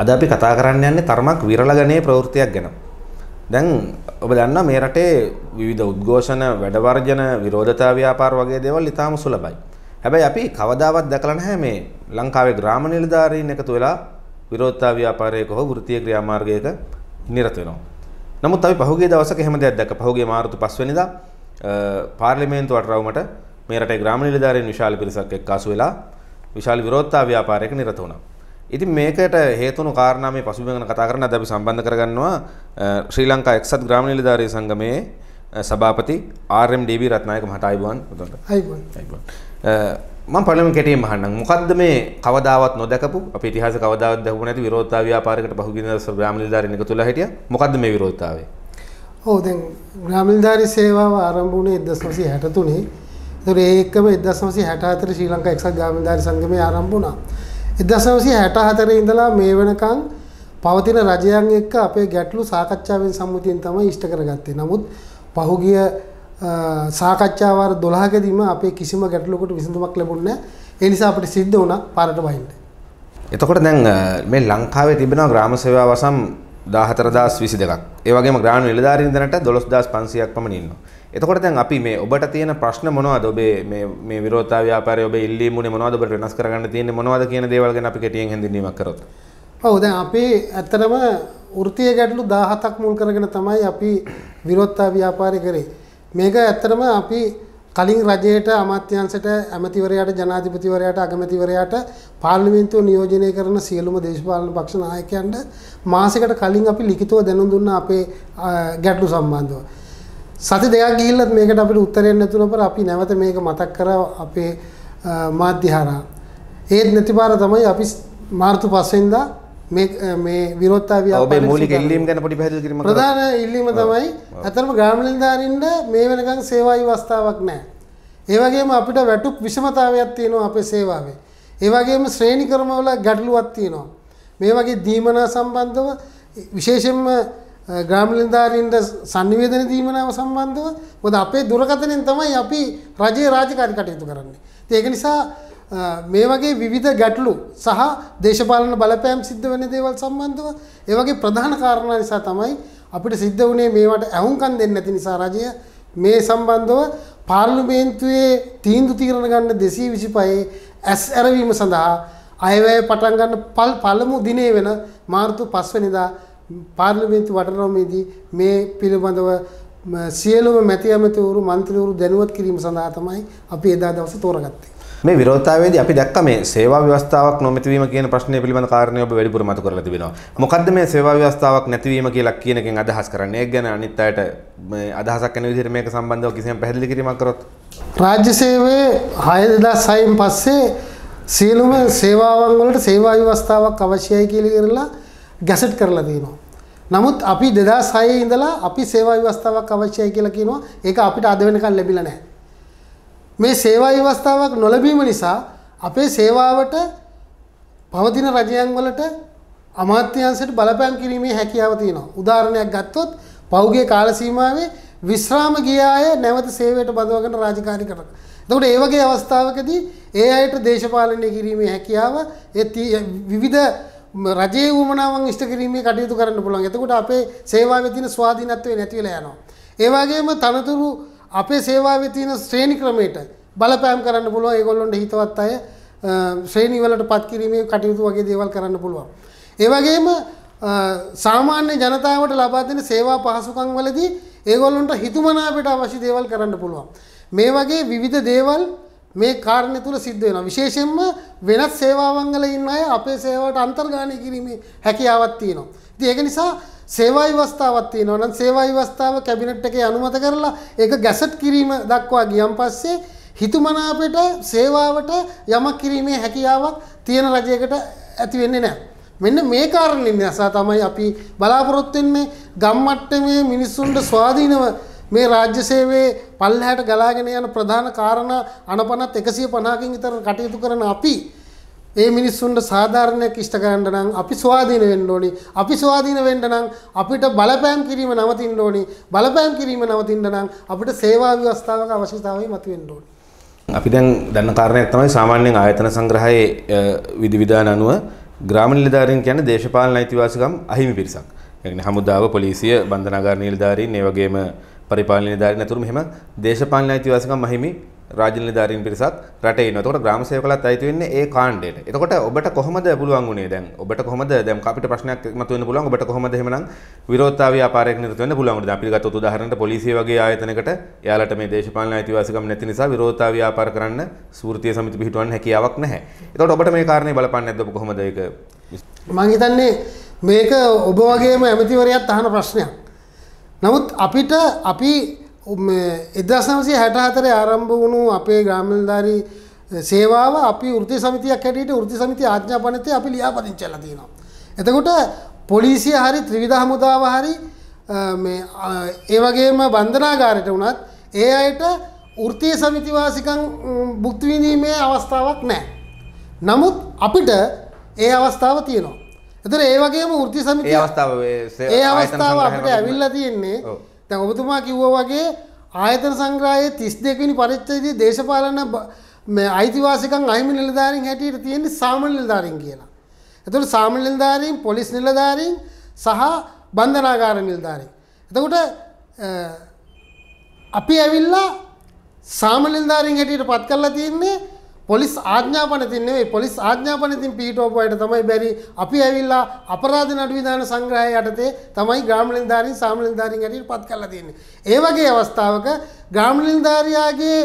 අද අපි කතා කරන්න යන්නේ තරමක් විරල ගණයේ ප්‍රවෘත්තියක් ගැන. දැන් ඔබ දන්නා මේ රටේ විවිධ උද්ඝෝෂණ, වැඩ වර්ජන, විරෝධතා ව්‍යාපාර වගේ දේවල් ඊටාම සුලභයි. හැබැයි අපි කවදාවත් දැකලා නැහැ මේ ලංකාවේ ග්‍රාම නිලධාරීන් එකතු වෙලා විරෝධතා ව්‍යාපාරයක හෝ වෘත්තීය ක්‍රියාමාර්ගයක නිරත වෙනවා. නමුත් අපි පහුගිය දවසක එහෙම දෙයක් දැක්ක. පහුගිය මාර්තු 5 වෙනිදා පාර්ලිමේන්තුව අටරවුමට මේ රටේ ග්‍රාම නිලධාරීන් විශාල පිරිසක් එක්කාසු වෙලා විශාල විරෝධතා ව්‍යාපාරයක නිරත වුණා. ඉතින් මේකට හේතුණු කාරණා මේ පසුබිම ගැන කතා කරන්න අද අපි සම්බන්ධ කරගන්නවා ශ්‍රී ලංකා එක්සත් ග්‍රාම නිලධාරී සංගමයේ සභාපති ආර්.එම්. ඩී.බී. රත්නායක මහතා අයිබෝන් පුතන්ට. අයිබෝන්. අයිබෝන්. මම පළමුව කෙටියෙන් අහන්නම්. මොකද්ද මේ කවදාවත් නොදකපු අපේ ඉතිහාසෙ කවදාවත් දැකපු නැති විරෝධතා ව්‍යාපාරයකට පහුගිය දවස්වල ග්‍රාම නිලධාරීන් එකතු වෙලා හිටියා. මොකද්ද මේ විරෝධතාවය? ඔව් දැන් ග්‍රාම නිලධාරී සේවාව ආරම්භ වුණේ 1963. ඒතර ඒකම 1964 ශ්‍රී ලංකා එක්සත් ග්‍රාම නිලධාරී සංගමයේ ආරම්භ වුණා. 1964 ඉඳලා මේ වෙනකන් පවතින රජයන් එක්ක අපේ ගැටලු සාකච්ඡාවෙන් සම්මුතියෙන් තමයි ඉෂ්ට කරගත්තේ. නමුත් පහුගිය සාකච්ඡා වාර 12කදීම අපේ කිසිම ගැටලුවකට විසඳුමක් ලැබුණේ නැහැ. ඒ නිසා අපිට සිද්ධ වුණා පාරට වහින්න. එතකොට දැන් මේ ලංකාවේ තිබෙන ග්‍රාම සේවා වසම් 14222ක්. ඒ වගේම ග්‍රාම නිලධාරීන් දැනට 12500ක් පමණ ඉන්නවා. එතකොට දැන් අපි මේ ඔබට තියෙන ප්‍රශ්න මොනවද ඔබේ මේ මේ විරෝධතා ව්‍යාපාරයේ ඔබ ඉල්ලීමුනේ මොනවද ඔබට වෙනස් කරගන්න තියෙන්නේ මොනවද කියන දේවල් ගැන අපි කෙටියෙන් හැඳින්වීමක් කරොත්. ඔව් දැන් අපි ඇත්තටම වෘත්තීය ගැටලු 17ක් මුල් කරගෙන තමයි අපි විරෝධතා ව්‍යාපාරය කරේ. මේක ඇත්තටම අපි කලින් රජයට අමාත්‍යංශයට ඇමතිවරයාට ජනාධිපතිවරයාට අගමැතිවරයාට පාර්ලිමේන්තුව නියෝජනය කරන සියලුම දේශපාලන පක්ෂ නායකයන්ට මාසයකට කලින් අපි ලිඛිතව දැනුම් දුන්නා අපේ ගැටලු සම්බන්ධව. සති දෙකක් ගිහිල්ලත් මේකට අපිට උත්තරයක් නැතුන පර අපි නැවත මේක මතක් කරා අපේ මාධ්‍ය හරහා. ඒත් නැතිපාර තමයි අපි මාර්තු 5 වෙනිදා මේ මේ විරෝධතා ව්‍යාපාරය ඔබේ මූලික ඉල්ලීම් ගැන පොඩි පැහැදිලි කිරීමක් ප්‍රධාන ඉල්ලීම තමයි අතරම ග්‍රාමීණධාරින්ට මේ වෙනකන් සේවා විවස්ථාවක් නැහැ. ඒ වගේම අපිට වැටුප් විෂමතාවයක් තියෙනවා අපේ සේවාවේ. ඒ වගේම ශ්‍රේණි ක්‍රමවල ගැටලුවක් තියෙනවා. මේ වගේ දීමනා සම්බන්ධව විශේෂයෙන්ම ග්‍රාමලින්දාරින්ට සංනිවේදන දීමනාව සම්බන්ධව මොකද අපේ දුරකථනයෙන් තමයි අපි රජයේ රාජකාරී කටයුතු කරන්නේ. ඉතින් ඒක නිසා මේ වගේ විවිධ ගැටලු සහ දේශපාලන බලපෑම් සිද්ධ වෙන දේවල් සම්බන්ධව ඒ වගේ ප්‍රධාන කාරණා නිසා තමයි අපිට සිද්ධ වුණේ මේවට ඇහුම්කන් දෙන්නේ නැති නිසා රජය මේ සම්බන්ධව පාර්ලිමේන්තුවේ තීන්දුව తీරන ගන්න 225 ඇස් ඇරවීම සඳහා අයවැය පටන් ගන්න පළමු දිනේ වෙන මාර්තු 5 වෙනිදා පාර්ලිමේන්තු වටරවමේදී මේ පිළිබඳව සියලුම මැති ඇමතිවරු මන්ත්‍රීවරු දැනුවත් කිරීම සඳහා තමයි අපි එදා දවසේ තෝරගත්තේ. මේ විරෝධතාවයේදී අපි දැක්ක මේ සේවා ව්‍යවස්ථාවක් නොමැතිවීම කියන ප්‍රශ්නය පිළිබඳ කාරණේ ඔබ වැඩිපුර මතු කරලා තිබෙනවා. මොකද්ද මේ සේවා ව්‍යවස්ථාවක් නැතිවීම කියලා කියන එකෙන් අදහස් කරන්නේ? ඒක ගැන අනිත් අයට මේ අදහසක් එන විදිහට මේක සම්බන්ධව කිසියම් පැහැදිලි කිරීමක් කරොත්. රාජ්‍ය සේවයේ 2006 න් පස්සේ සියලුම සේවාවන් වලට සේවා ව්‍යවස්ථාවක් අවශ්‍යයි කියලා ගැසට් කරලා තියෙනවා. නමුත් අපි 2006 ඉඳලා අපි සේවා ව්‍යවස්ථාවක් අවශ්‍යයි කියලා කියනවා. ඒක අපිට අද වෙනකන් ලැබිලා නැහැ. මේ සේවා ව්‍යවස්ථාවක් නොලැබීම නිසා අපේ සේවාවට පවතින රජයන් වලට අමාත්‍යාංශයට බලපෑම් කිරීමේ හැකියාව තියෙනවා. උදාහරණයක් ගත්තොත් පහුගිය කාල සීමාවේ විශ්‍රාම ගිය අය නැවත සේවයට බඳවගෙන රාජකාරී කරනවා. එතකොට ඒ වගේ අවස්ථාවකදී ඒ අයට දේශපාලනය කිරීමේ හැකියාව ඒ විවිධ රජයේ වුමනාවන් ඉෂ්ට කිරීමේ කටයුතු කරන්න පුළුවන්. එතකොට අපේ සේවාවේ තියෙන ස්වාධීනත්වය නැති වෙලා යනවා. ඒ වගේම තනතුරු අපේ සේවාවේ තියෙන ශ්‍රේණි ක්‍රමයට බලපෑම් කරන්න පුළුවන්. ඒගොල්ලොන්ට හිතවත් අය ශ්‍රේණි වලට පත් කිරීමේ කටයුතු වගේ දේවල් කරන්න පුළුවන්. ඒ වගේම සාමාන්‍ය ජනතාවට ලබා දෙන සේවා පහසුකම් වලදී ඒගොල්ලොන්ට හිතුමනාපට අවශ්‍ය දේවල් කරන්න පුළුවන්. මේ වගේ විවිධ දේවල් මේ කාරණය තුළ සිද්ධ වෙනවා. විශේෂයෙන්ම වෙනත් සේවාවන් වල ඉන්න අය අපේ සේවාවට අන්තර්ගාමී කිරීමේ හැකියාවක් තියෙනවා. ඉතින් ඒක නිසා සේවා විවස්ථාවක් තියෙනවා නම් සේවා විවස්ථාව කැබිනට් එකේ අනුමත කරලා ඒක ගැසට් කිරීම දක්වා ගියන් පස්සේ හිතුමනාපෙට සේවාවට යමක් කිරීමේ හැකියාවක් තියෙන රජයකට ඇති වෙන්නේ නැහැ. මෙන්න මේ කාරණේ නිසා තමයි අපි බලාපොරොත්තු වෙන්නේ ගම්මට්ටමේ මිනිස්සුන්ට ස්වාධීනව මේ රාජ්‍ය සේවයේ පල්ලහැට ගලාගෙන යන ප්‍රධාන කාරණා අනපනත් 150කින් විතර කටයුතු කරන අපි ඒ මිනිස්සුන්ට සාධාරණයක් ඉෂ්ට කරන්න නම් අපි ස්වාධීන වෙන්න ඕනි. අපි ස්වාධීන වෙන්න නම් අපිට බලපෑම් කිරීම නවතින්න ඕනි. බලපෑම් කිරීම නවතින්න නම් අපිට සේවා ව්‍යවස්ථාවක අවශ්‍යතාවය මතුවෙන්න ඕනි. අපි දැන් දන්න කාරණයක් තමයි සාමාන්‍යයෙන් ආයතන සංග්‍රහයේ විධිවිධාන අනුව ග්‍රාම නිලධාරීන් කියන්නේ දේශපාලන අයිතිවාසිකම් අහිමි පිරිසක්. ඒ කියන්නේ හමුදාව, පොලිසිය, බන්ධනාගාර නිලධාරීන්, ඒ වගේම පරිපාලන නිලධාරීන් අතුරු මෙහෙම දේශපාලන අයිතිවාසිකම් මහිමි රාජ්‍ය නිලධාරීන් පිරිසක් රටේ ඉන්නවා. එතකොට ග්‍රාම සේවකලත් අයිති වෙන්නේ ඒ කාණ්ඩයට. එතකොට ඔබට කොහොමද පුළුවන් වුණේ දැන්? ඔබට කොහොමද දැන් අපිට ප්‍රශ්නයක් මතුවෙන්න පුළුවන්. ඔබට කොහොමද එහෙමනම් විරෝධතාවී ව්‍යාපාරයක නිරත වෙන්න පුළුවන්. දැන් අපි ගත්තොත් උදාහරණයට පොලිසිය වගේ ආයතනයකට එයාලට මේ දේශපාලන අයිතිවාසිකම් නැති නිසා විරෝධතාවී ව්‍යාපාර කරන්න සූර්තිය සමිති පිහිටවන්න හැකියාවක් නැහැ. එතකොට ඔබට මේ කාරණේ බලපන්නේ නැද්ද? ඔබ කොහොමද ඒක? මම හිතන්නේ මේක ඔබ වගේම ඇමතිවරයාත් අහන ප්‍රශ්නයක්. නමුත් අපිට අපි එදසනසේ හැට හතර ආරම්භ වුණු අපේ ග්‍රාමල්ධාරී සේවාව අපි ෘති සමතියක් හැටියට ෘති සමති ආඥාපනතය අපි ලියාපදිංචල තියෙනවා. එතකොට පොලිසිය හරි ත්‍රිවිධ හමුදාව හරි ඒ වගේම බන්ධනාගාරයට වුණත් ඒ අයට ෘතිය සමිතිවාසිකන් බුක්තිවිඳීමේ අවස්ථාවක් නෑ. නමුත් අපිට ඒ අවස්ථාව තියෙනවා. එතර ඒවගේ ෘති සමි අවස්ථාව ඒ අවස්ථාව අපට ඇවිල්ල තියෙන්නේ තැ ඔබතුමා කිව්ව වගේ ආයතන සංග්‍රායේ තිස් දෙකනි පරිච්චේදී දේශපාලන මේ අයිතිවාසිකන් අහිමි නිලධාරින් හැටියට තියෙන්නේ සාමන නිලධාරින් කියලා. එතුට සාමන නිලධාරීන් පොලිස් නිලධාරීන් සහ බන්ධනාගාර නිලධාරින්. එතකොට අපි ඇවිල්ලා සාමනිල්ධාරින් හැටියට පත් කරලා තියෙන්නේ පොලිස් ආඥාපනතින් නෙවෙයි පොලිස් ආඥාපනතින් පිටවපු අයට තමයි බැරි අපි ඇවිල්ලා අපරාධ නඩු විධාන සංග්‍රහය යටතේ තමයි ග්‍රාම නිලධාරීන් සාම නිලධාරීන් හැටියට පත් කරලා තියෙන්නේ. ඒ වගේ අවස්ථාවක ග්‍රාම නිලධාරියාගේ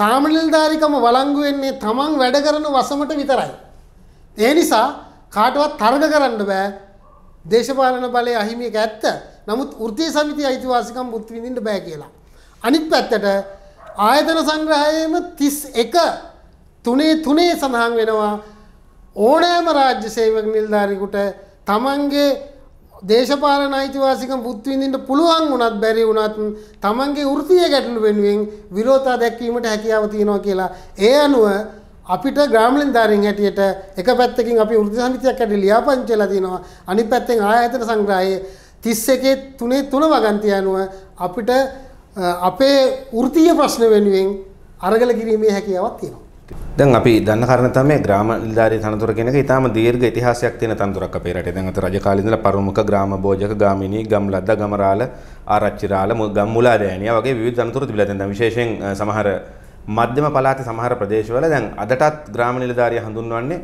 සාම නිලධාරිකම වළංගු වෙන්නේ තමන් වැඩ කරන වසමට විතරයි. ඒ නිසා කාටවත් තරග කරන්න බෑ. දේශපාලන බලයේ අහිමි එක ඇත්ත. නමුත් වෘත්තීය සමිතිය අයිතිවාසිකම් බුත් විඳින්න බෑ කියලා. අනිත් පැත්තට ආයතන සංග්‍රහයේම 31 තුනේ තුනේ සඳහන් වෙනවා ඕනෑම රාජ්‍ය සේවක නිලධාරියෙකුට තමන්ගේ දේශපාලන අයිතිවාසිකම් පුත් විඳින්න පුළුවන් වුණත් බැරි වුණත් තමන්ගේ වෘත්තීය ගැටලු වෙනුවෙන් විරෝධතා දැක්වීමට හැකියාව තියෙනවා කියලා ඒ අනුව අපිට ග්‍රාම නිලධාරීන් හැටියට එක පැත්තකින් අපි වෘත්ති සමිතියක් හැටියට ලියාපදිංචිලා තිනවා අනිත් පැත්තෙන් ආයතන සංග්‍රහයේ 31 3 3 වගන්තිය අනුව අපිට අපේ වෘත්තීය ප්‍රශ්න වෙනුවෙන් අරගල කිරීමේ හැකියාවක් තියෙනවා දැන් අපි දන්න කාරණා තමයි ග්‍රාම නිලධාරී තනතුර කියන එක ඊටාම දීර්ඝ ඉතිහාසයක් තියෙන තනතුරක් අපේ රටේ. දැන් අත රජ කාලේ ඉඳලා පරමුඛ ග්‍රාම භෝජක ගාමිනී ගම්ලද්ද ගමරාල ආරච්චිරාල ගම්මුලා දෑනියා වගේ විවිධ තනතුරු තිබිලා තියෙනවා. විශේෂයෙන් සමහර මධ්‍යම පළාතේ සමහර ප්‍රදේශවල දැන් අදටත් ග්‍රාම නිලධාරිය හඳුන්වන්නේ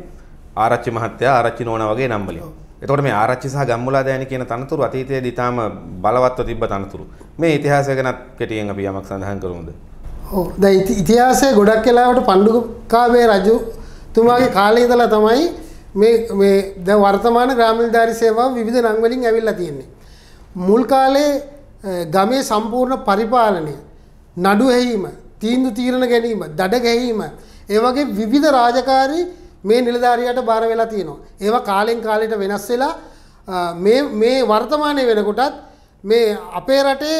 ආරච්චි මහත්තයා ආරච්චි නෝනා වගේ නම් වලින්. එතකොට මේ ආරච්චි සහ ගම්මුලා දෑනි කියන තනතුරු අතීතයේදී ඊටාම බලවත්ව තිබ්බ තනතුරු. මේ ඉතිහාසය ගැන කෙටියෙන් අපි යමක් සඳහන් කරමුද? ද ඉතිහාසය ගොඩක් කලාවට පණ්ඩුකාවේ රජු තුමාගේ කාලේ ඉඳලා තමයි මේ මේ ද වර්තමාන ග්‍රාමීණධාරි සේවාව විවිධ නම් වලින් ඇවිල්ලා තියෙන්නේ. මුල් කාලේ ගමේ සම්පූර්ණ පරිපාලනය නඩු ඇහිීම තීන්දු තීරණ ගැනීම දඩ ගැහිීම ඒ වගේ විවිධ රාජකාරී මේ නිලධාරියට බාර වෙලා තියෙනවා. ඒවා කාලෙන් කාලයට වෙනස් වෙලා මේ මේ වර්තමානයේ වෙනකොටත් මේ අපේ රටේ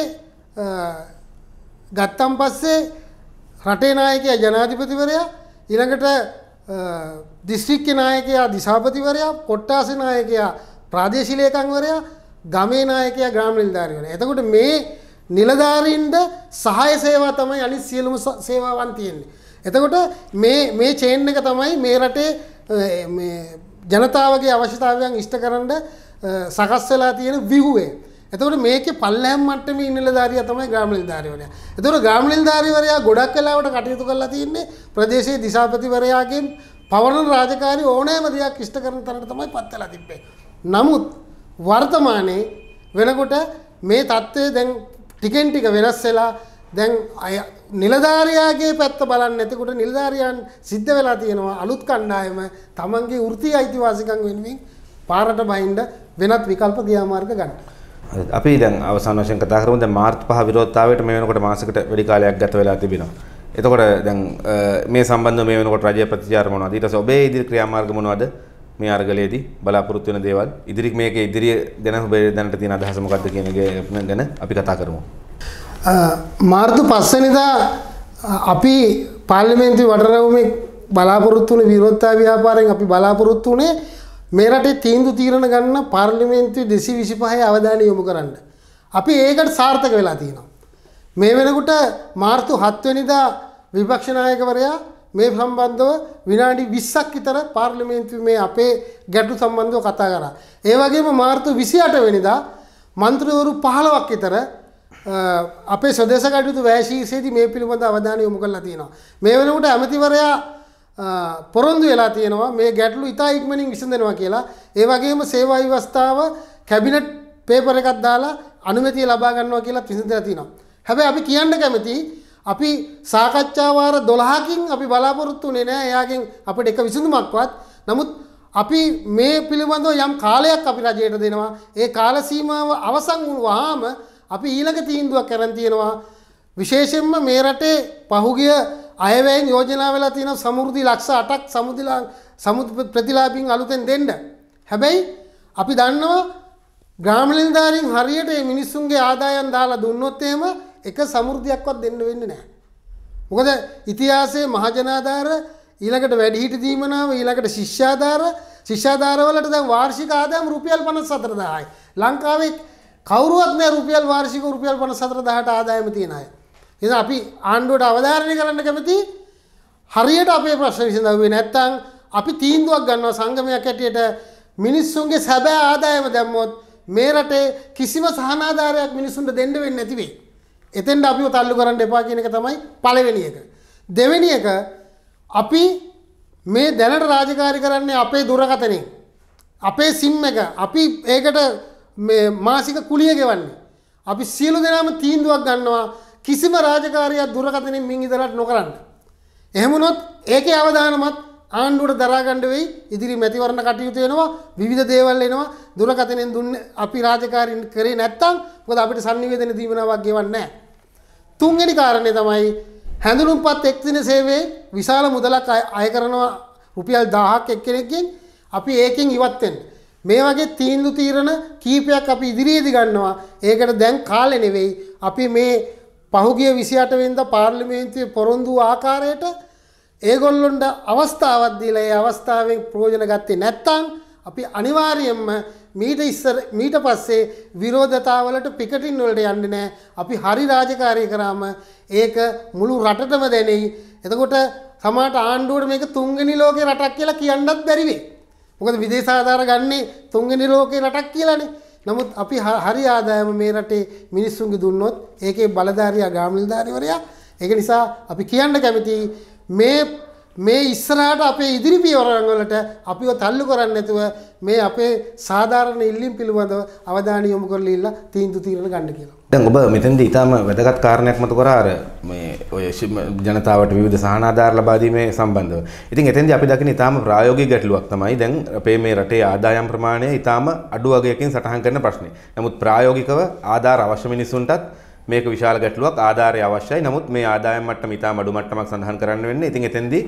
ගත්තම් පස්සේ රටේ නායකයා ජනාධිපතිවරයා ඊළඟට දිස්ත්‍රික්ක නායකයා දිසාපතිවරයා කොට්ටාසේ නායකයා ප්‍රාදේශීය ලේකම්වරයා ගමේ නායකයා ග්‍රාම නිලධාරීවරයා. එතකොට මේ නිලධාරීන්ට සහාය සේවා තමයි අනිත් සියලුම සේවාවන් තියෙන්නේ. එතකොට මේ මේ චේන් එක තමයි මේ රටේ මේ ජනතාවගේ අවශ්‍යතාවයන් ඉෂ්ට කරන්න සකස් වෙලා තියෙන ව්‍යුහය. එතකොට මේක පල්ලෑම් මට්ටමේ ඉන්න නිලධාරියා තමයි ග්‍රාම නිලධාරිවරයා. එතකොට ග්‍රාම නිලධාරිවරයා ගොඩක් වෙලාවට කටයුතු කරලා තින්නේ ප්‍රදේශයේ දිසාපතිවරයාගෙන් පවරන රාජකාරී ඕනෑම දෙයක් ඉෂ්ට කරන තරමට තමයි පත් වෙලා තිබ්බේ. නමුත් වර්තමානයේ වෙනකොට මේ தත්ත්වය දැන් ටිකෙන් ටික වෙනස් වෙලා දැන් අය නිලධාරියාගේ පැත්ත බලන්න නැතිකොට නිලධාරියන් සිද්ධ වෙලා තියෙනවා අලුත් කණ්ඩායම තමන්ගේ වෘත්තීය අයිතිවාසිකම් වෙනුවෙන් පාරට බහින්න වෙනත් විකල්ප ක්‍රියාමාර්ග ගන්නවා. අපි දැන් අවසාන වශයෙන් කතා කරමු දැන් මාර්තු 5 විරෝධතාවයට මේ වෙනකොට මාසයකට වැඩි කාලයක් ගත වෙලා තිබෙනවා. එතකොට දැන් මේ සම්බන්ධව මේ වෙනකොට රජයේ ප්‍රතිචාර මොනවද? ඊට පස්සේ ඔබේ ඉදිරි ක්‍රියාමාර්ග මොනවද? මේ අර්ගලයේදී බලාපොරොත්තු වෙන දේවල් ඉදිරි මේකේ ඉදිරිය ගැන ඔබේ දැනට තියෙන අදහස මොකක්ද කියන එක ගැන අපි කතා කරමු. මාර්තු 5 වෙනිදා අපි පාර්ලිමේන්තු වඩරවුමේ බලාපොරොත්තු වුණ විරෝධතා ව්‍යාපාරයෙන් අපි බලාපොරොත්තු වුණේ මේ රටේ තීන්දුව තීරණ ගන්න පාර්ලිමේන්තුවේ 225 අවධානය යොමු කරන්න. අපි ඒකට සාර්ථක වෙලා තියෙනවා. මේ වෙනකොට මාර්තු 7 වෙනිදා විපක්ෂ නායකවරයා මේ සම්බන්ධව විනාඩි 20ක් විතර පාර්ලිමේන්තුවේ මේ අපේ ගැටලු සම්බන්ධව කතා කරා. ඒ වගේම මාර්තු 28 වෙනිදා මන්ත්‍රීවරු 15ක් විතර අපේ ස්වදේශ කටයුතු වැය ශීර්ෂයේදී මේ පිළිබඳ අවධානය යොමු කරලා තියෙනවා. මේ වෙනකොට ඇමතිවරයා පොරොන්දු වෙලා තියෙනවා මේ ගැටලු ඉතා ඉක්මනින් විසඳෙනවා කියලා. ඒ වගේම සේවා විවස්ථාව කැබිනට් පේපර් එකක් දාලා අනුමැතිය ලබා ගන්නවා කියලා විසඳලා තියෙනවා. හැබැයි අපි කියන්න කැමති අපි සාකච්ඡා වාර 12කින් අපි බලාපොරොත්තු වෙන්නේ නැහැ එයාගෙන් අපිට එක විසඳුමක්වත්. නමුත් අපි මේ පිළිබඳව යම් කාලයක් අපි රජයට දෙනවා. ඒ කාල සීමාව අවසන් වුණාම අපි ඊළඟ තීන්දුවක් කරන් තියෙනවා. විශේෂයෙන්ම මේ රටේ පහුගිය අයවැයෙන් යෝජනා වෙලා තියෙන සමෘද්ධි ලක්ෂ 8ක් සමුදිලා සමුදි ප්‍රතිලාභින් අලුතෙන් දෙන්න. හැබැයි අපි දන්නවා ග්‍රාම නිලධාරීන් හරියට මේ මිනිස්සුන්ගේ ආදායම් දාලා දුන්නොත් එහෙම එක සමෘද්ධියක්වත් දෙන්න වෙන්නේ නැහැ. මොකද ඉතිහාසයේ මහජනාධාර ඊළඟට වැඩිහිටි දීමනාව ඊළඟට ශිෂ්‍යාධාර ශිෂ්‍යාධාරවලට දැන් වාර්ෂික ආදායම් රුපියල් 54000යි. ලංකාවේ කවුරුවත් නෑ රුපියල් වාර්ෂික රුපියල් 54000ට ආදායම තියන අය. එ අපි ආණ්ඩුවට අවධාරණය කරන්න කැමති හරියට අපේ ප්‍රශ්න විසඳුවේ නැත්තං අපි තීන්දුවක් ගන්නවා සංගමයක් ඇටියට මිනිස්සුන්ගේ සැබෑ ආදායම දැම්මොත් මේ රටේ කිසිම සහනාධාරයක් මිනිස්සුන්ට දෙන්න වෙන්නේ නැති වෙයි. එතෙන්ට අපිව තල්ලු කරන්න එපා කියන එක තමයි පළවෙනි එක. දෙවෙනි එක අපි මේ දැනට රාජකාරී කරන්නේ අපේ දුරකථනේ. අපේ සිම් එක අපි ඒකට මේ මාසික කුලිය ගෙවන්නේ. අපි සියලු දෙනාම තීන්දුවක් ගන්නවා කිසිම රාජකාරයක් දුරකතනින් මින් ඉදරට නොකරන්න. එහෙමනොත් ඒකේ අවධානමත් ආණ්ඩුවට දරාගන්න වෙයි ඉදිරි මැතිවරණ කටයුතු වෙනවා විවිධ දේවල් එනවා දුරකතනෙන් දුන්නේ අපි රාජකාරීන් කරේ නැත්තම් මොකද අපිට sannivedana දීවනාවක් ගෙවන්නේ නැහැ. තුන්වෙනි කාරණේ තමයි හැඳුනුම්පත් එක්දින සේවයේ විශාල මුදලක් අය කරනවා රුපියල් 1000ක් එක්කෙනෙක්ගෙන් අපි ඒකෙන් ඉවත් වෙන්න. මේ වගේ තීන්දුව తీරන කීපයක් අපි ඉදිරියේදී ගන්නවා. ඒකට දැන් කාලේ නෙවෙයි. අපි මේ පහුගිය විසියට වෙන්ද පාර්ලිමේන්තුවේ පොරොන්දු ආකාරයට ඒගොල්ලොන්ට අවස්ථාවක් දීලා ඒ අවස්ථාවෙන් ප්‍රයෝජන ගත්තේ නැත්නම් අපි අනිවාර්යයෙන්ම මීට ඉස්සර මීට පස්සේ විරෝධතාවලට පිකටින් වලට යන්නේ නැහැ. අපි හරි රාජකාරී කරාම ඒක මුළු රටටම දැනෙයි. එතකොට සමහරට ආණ්ඩුවට මේක තුන්වෙනි ලෝකේ රටක් කියලා කියන්නත් බැරි වෙයි. මොකද විදේශ ආධාර ගන්නේ තුන්වෙනි ලෝකේ රටක් කියලානේ. නමුත් අපි හරි ආදායම මේ රටේ මිනිස්සුන්ගේ දුන්නොත් ඒකේ බලධාරියා ග්‍රාම නිලධාරීවරයා ඒක නිසා අපි කියන්න කැමති මේ මේ ඉස්සරහට අපේ ඉදිරි පියවරන් වලට අපිව තල්ලු කරන්නේ නැතුව මේ අපේ සාධාරණ ඉල්ලීම් පිළිබඳව අවධානය යොමු කරලා ඉල්ල තීන්දුව తీරන ගන්න කියලා දැන් ඔබ මෙතනදී ඊටාම වැදගත් කාරණයක් මත කරා අර මේ ඔය ජනතාවට විවිධ සහනාධාර ලබා දීමේ සම්බන්ධව. ඉතින් එතෙන්දී අපි දකින ඊටාම ප්‍රායෝගික ගැටලුවක් තමයි දැන් අපේ මේ රටේ ආදායම් ප්‍රමාණය ඊටාම අඩු වගයකින් සටහන් කරන ප්‍රශ්නේ. නමුත් ප්‍රායෝගිකව ආධාර අවශ්‍ය මිනිසුන්ටත් මේක විශාල ගැටලුවක් ආධාරය අවශ්‍යයි. නමුත් මේ ආදායම් මට්ටම ඉතාම අඩු මට්ටමක් සඳහන් කරන්න වෙන්නේ. ඉතින් එතෙන්දී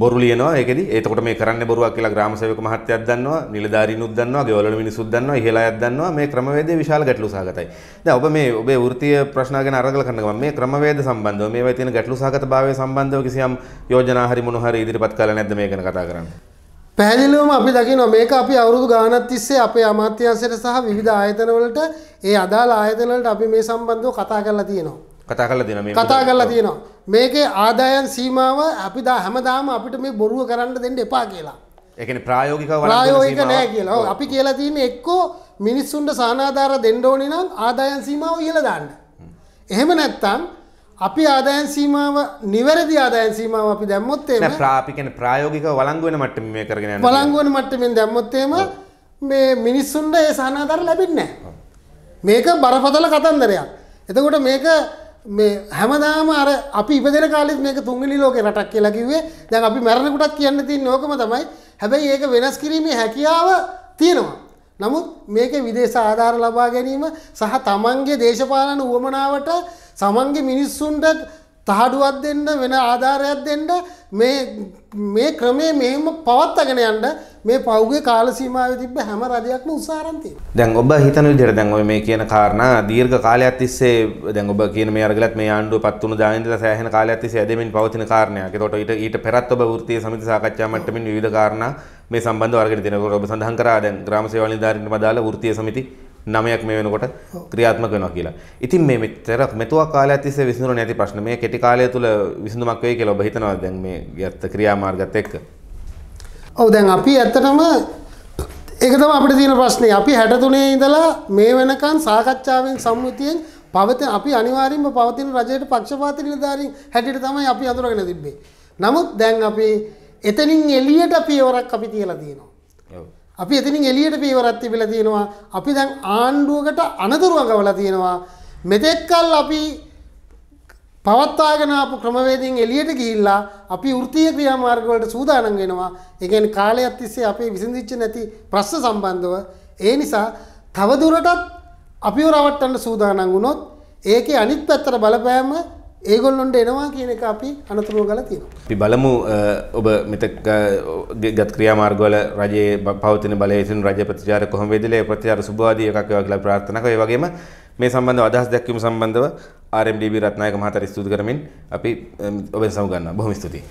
බොරු ලියනවා ඒකෙදි. එතකොට මේ කරන්නේ බොරුවක් කියලා ග්‍රාම සේවක මහත්තයාත් දන්නවා, නිලධාරීනුත් දන්නවා, ගෙවල් වල මිනිස්සුත් දන්නවා, ඉහළ අයත් දන්නවා. මේ ක්‍රමවේදය විශාල ගැටලු සහගතයි. දැන් ඔබ මේ ඔබේ වෘත්තීය ප්‍රශ්න ගැන අරගල කරන ගමන් මේ ක්‍රමවේද සම්බන්ධව මේවයි තියෙන ගැටලු සහගතභාවය සම්බන්ධව කිසියම් යෝජනා හරි මොන හරි ඉදිරිපත් කළා නැද්ද මේ ගැන කතා කරන්නේ? පැහැදිලිවම අපි දකිනවා මේක අපි අවුරුදු ගානක් තිස්සේ අපේ අමාත්‍යාංශයට සහ විවිධ ආයතනවලට ඒ අදාළ ආයතනවලට අපි මේ සම්බන්ධව කතා කරලා තියෙනවා. කතා කරලා තියෙනවා මේ කතා කරලා තියෙනවා. මේකේ ආදායම් සීමාව අපි දා හැමදාම අපිට මේ බොරුව කරන්න දෙන්න එපා කියලා. ඒ කියන්නේ ප්‍රායෝගිකව ප්‍රායෝගික නෑ කියලා. අපි කියලා තියෙන්නේ එක්කෝ මිනිස්සුන්ට සානාධාර දෙන්න ඕනේ නම් ආදායම් සීමාව ඉහළ දාන්න. එහෙම නැත්නම් අපි ආදායන් සීමාව නිවැරදි ආදායන් සීමාව අපි දැම්මොත් එම ප්‍රාපිකන ප්‍රායෝගික වළංගු වෙන මට්ටම මේ කරගෙන යනවා වළංගු වෙන මට්ටමින් දැම්මොත් එම මේ මිනිස්සුන්ට ඒ සහනාධාර ලැබෙන්නේ නැහැ මේක බරපතල කතන්දරයක් එතකොට මේක මේ හැමදාම අර අපි ඉපදෙන කාලෙත් මේක තුන්වෙනි ලෝකේ රටක් කියලා කිව්වේ දැන් අපි මැරෙනකොටත් කියන්න තියෙන ඕකම තමයි හැබැයි ඒක වෙනස් කිරීමේ හැකියාව තියෙනවා නමුත් මේක විදේශ ආධාර ලබා ගැනීම සහ තමන්ගේ දේශපාලන උවමනාවට සමන්ගේ මිනිස්සුන්ට තහඩුවක් දෙන්න වෙන ආධාරයක් දෙන්න මේ මේ ක්‍රමේ මෙහෙම පවත්වාගෙන යන්න මේ පෞගේ කාල සීමාවේ තිබ්බ හැම රජයක්ම උසාරම් තියෙනවා. දැන් ඔබ හිතන විදිහට දැන් ඔය මේ කියන කාරණා දීර්ඝ කාලයක් තිස්සේ දැන් ඔබ කියන මේ අරගලත් මේ ආණ්ඩුවපත් වුණු දාන ඉඳලා සෑහෙන කාලයක් තිස්සේ ඇදෙමින් පවතින කාරණයක්. ඒතකොට ඊට ඊට පෙරත් ඔබ වෘත්තීය සමිති සාකච්ඡා මට්ටමින් විවිධ කාරණා මේ සම්බන්ධව අරගෙන තියෙනවා. ඔබ සඳහන් කරා දැන් ග්‍රාම සේවා නිලධාරීන්ට අදාළ වෘත්තීය සමිති නමයක් මේ වෙනකොට ක්‍රියාත්මක වෙනවා කියලා. ඉතින් මේ මෙච්චර මෙතුවා කාලයක් තිස්සේ විසඳුණු නැති ප්‍රශ්න මේ කෙටි කාලය තුල විසඳුමක් වෙයි කියලා ඔබ හිතනවද දැන් මේ යත් ක්‍රියාමාර්ගات එක්ක? ඔව් දැන් අපි ඇත්තටම ඒක තමයි අපිට තියෙන ප්‍රශ්නේ. අපි 63 ඉඳලා මේ වෙනකන් සාකච්ඡාවෙන් සම්මුතියෙන් පවතින අපි අනිවාර්යයෙන්ම පවතින රජයට පක්ෂපාත නිලධාරීන් හැටියට තමයි අපි අඳුරගෙන තිබ්බේ. නමුත් දැන් අපි එතනින් එළියට පියවරක් අපි තියලා තියෙනවා. ඔව්. අපි එතනින් එළියට පීවරක් තිබිලා තියෙනවා. අපි දැන් ආණ්ඩුවකට අනතුරු අඟවලා තියෙනවා. මෙතෙක්කල් අපි පවත්වාගෙන ආපු ක්‍රමවේදයෙන් එළියට ගිහිල්ලා අපි වෘත්තීය ක්‍රියාමාර්ග වලට සූදානම් වෙනවා. ඒ කියන්නේ කාලයක් තිස්සේ අපි විසඳිච්ච නැති ප්‍රශ්න සම්බන්ධව ඒ නිසා තව දුරටත් අපිව රවට්ටන්න සූදානම් වුණොත් ඒකේ අනිත් පැත්තට බලපෑම ඒගොල්ලොන්ට එනවා කියන එක අපි අනතුරුව ගල තියෙනවා. අපි බලමු ඔබ මෙතක ගත් ක්‍රියාමාර්ගවල රජයේ පවතින බලය විසින් රජ ප්‍රතිචාර කොහොම වේද කියලා ඒ ප්‍රතිචාර සුබවාදී එකක් ඒවා කියලා ප්‍රාර්ථනා කරා. ඒ වගේම මේ සම්බන්ධව අදහස් දැක්වීම සම්බන්ධව RMDB රත්නායක මහතාට ස්තුති කරමින් අපි ඔබෙන් සමු ගන්නවා. බොහොම ස්තුතියි.